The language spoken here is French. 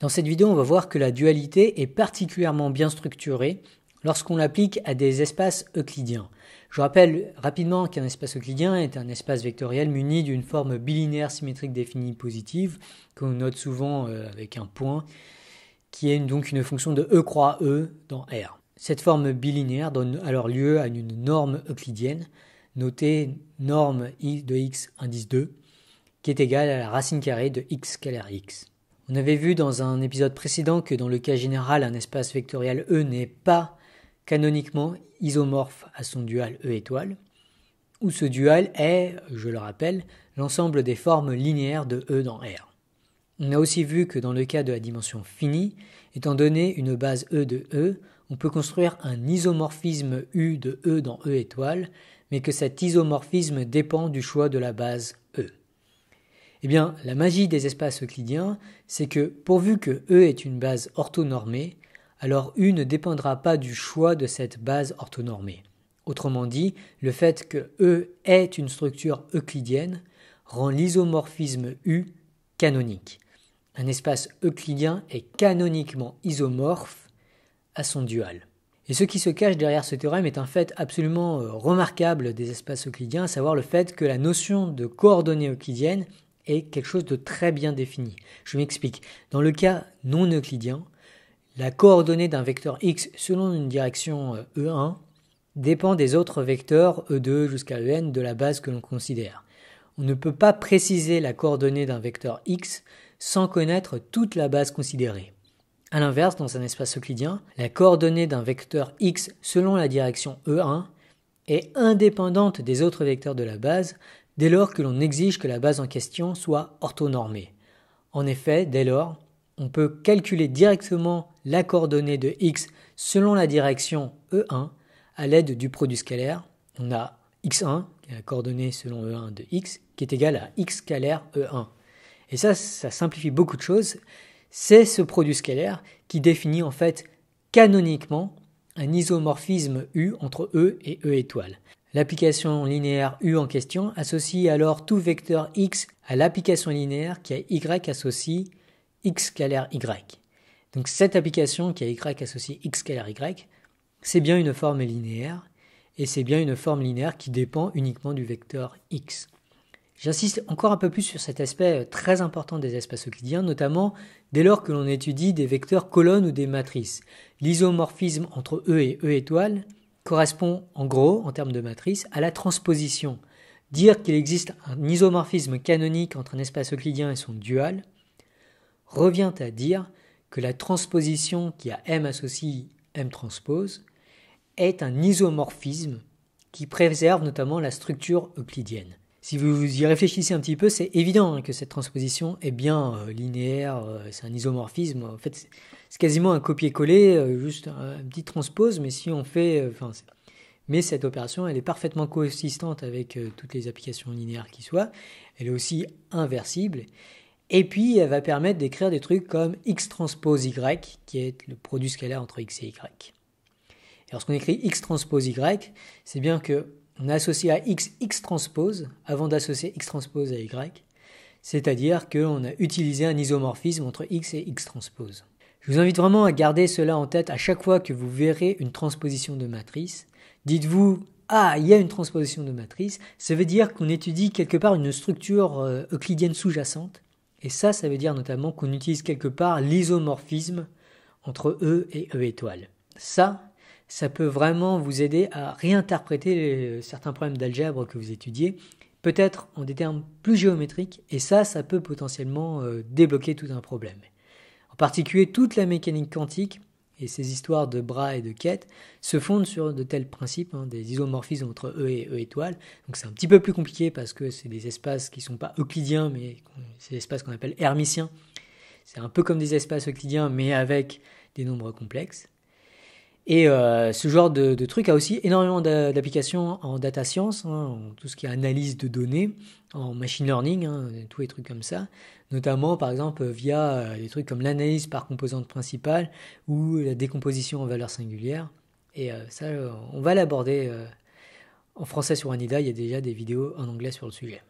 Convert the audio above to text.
Dans cette vidéo, on va voir que la dualité est particulièrement bien structurée lorsqu'on l'applique à des espaces euclidiens. Je rappelle rapidement qu'un espace euclidien est un espace vectoriel muni d'une forme bilinéaire symétrique définie positive, qu'on note souvent euh, avec un point, qui est donc une fonction de E croix E dans R. Cette forme bilinéaire donne alors lieu à une norme euclidienne, notée norme i de x indice 2, qui est égale à la racine carrée de x scalaire x. On avait vu dans un épisode précédent que dans le cas général, un espace vectoriel E n'est pas canoniquement isomorphe à son dual E étoile, où ce dual est, je le rappelle, l'ensemble des formes linéaires de E dans R. On a aussi vu que dans le cas de la dimension finie, étant donné une base E de E, on peut construire un isomorphisme U de E dans E étoile, mais que cet isomorphisme dépend du choix de la base E. Eh bien, la magie des espaces euclidiens, c'est que pourvu que E est une base orthonormée, alors U ne dépendra pas du choix de cette base orthonormée. Autrement dit, le fait que E est une structure euclidienne rend l'isomorphisme U canonique. Un espace euclidien est canoniquement isomorphe à son dual. Et ce qui se cache derrière ce théorème est un fait absolument euh, remarquable des espaces euclidiens, à savoir le fait que la notion de coordonnées euclidiennes est quelque chose de très bien défini. Je m'explique. Dans le cas non euclidien, la coordonnée d'un vecteur x selon une direction E1 euh, e dépend des autres vecteurs E2 jusqu'à En de la base que l'on considère. On ne peut pas préciser la coordonnée d'un vecteur x sans connaître toute la base considérée. A l'inverse, dans un espace euclidien, la coordonnée d'un vecteur x selon la direction E1 est indépendante des autres vecteurs de la base dès lors que l'on exige que la base en question soit orthonormée. En effet, dès lors, on peut calculer directement la coordonnée de x selon la direction E1 à l'aide du produit scalaire. On a x1, qui est la coordonnée selon E1 de x, qui est égale à x scalaire E1. Et ça, ça simplifie beaucoup de choses. C'est ce produit scalaire qui définit en fait canoniquement un isomorphisme U entre E et E étoile. L'application linéaire U en question associe alors tout vecteur X à l'application linéaire qui a Y associé X scalaire Y. Donc cette application qui a Y associe X scalaire Y, c'est bien une forme linéaire, et c'est bien une forme linéaire qui dépend uniquement du vecteur X. J'insiste encore un peu plus sur cet aspect euh, très important des espaces euclidiens, notamment dès lors que l'on étudie des vecteurs colonnes ou des matrices. L'isomorphisme entre E et E étoile, correspond en gros, en termes de matrice, à la transposition. Dire qu'il existe un isomorphisme canonique entre un espace euclidien et son dual revient à dire que la transposition qui a M associe M transpose est un isomorphisme qui préserve notamment la structure euclidienne. Si vous y réfléchissez un petit peu, c'est évident hein, que cette transposition est bien euh, linéaire, euh, c'est un isomorphisme. En fait, c'est quasiment un copier-coller, euh, juste un, petit transpose, mais si on fait, euh, mais cette opération, elle est parfaitement consistante avec euh, toutes les applications linéaires qui soient. Elle est aussi inversible. Et puis, elle va permettre d'écrire des trucs comme x transpose y, qui est le produit scalaire entre x et y. Et lorsqu'on écrit x transpose y, c'est bien que a associé à x x transpose avant d'associer x transpose à y, c'est-à-dire qu'on a utilisé un isomorphisme entre x et x transpose. Je vous invite vraiment à garder cela en tête à chaque fois que vous verrez une transposition de matrice. Dites-vous, ah, il y a une transposition de matrice, ça veut dire qu'on étudie quelque part une structure euh, euclidienne sous-jacente. Et ça, ça veut dire notamment qu'on utilise quelque part l'isomorphisme entre E et E étoile. Ça, ça peut vraiment vous aider à réinterpréter euh, certains problèmes d'algèbre que vous étudiez, peut-être en des termes plus géométriques, et ça, ça peut potentiellement euh, débloquer tout un problème particulier, toute la mécanique quantique et ces histoires de bras et de quêtes se fondent sur de tels principes, hein, des isomorphismes entre E et E étoile. Donc c'est un petit peu plus compliqué parce que c'est des espaces qui ne sont pas euclidiens, mais c'est des espaces qu'on appelle hermiciens. C'est un peu comme des espaces euclidiens, mais avec des nombres complexes. Et euh, ce genre de, truc a aussi énormément d'applications en data science, hein, en tout ce qui est analyse de données, en machine learning, hein, tous les trucs comme ça. Notamment, par exemple, via euh, des trucs comme l'analyse par composante principale ou la décomposition en valeurs singulières. Et euh, ça, on va l'aborder en français sur Anida. Il y a déjà des vidéos en anglais sur le sujet.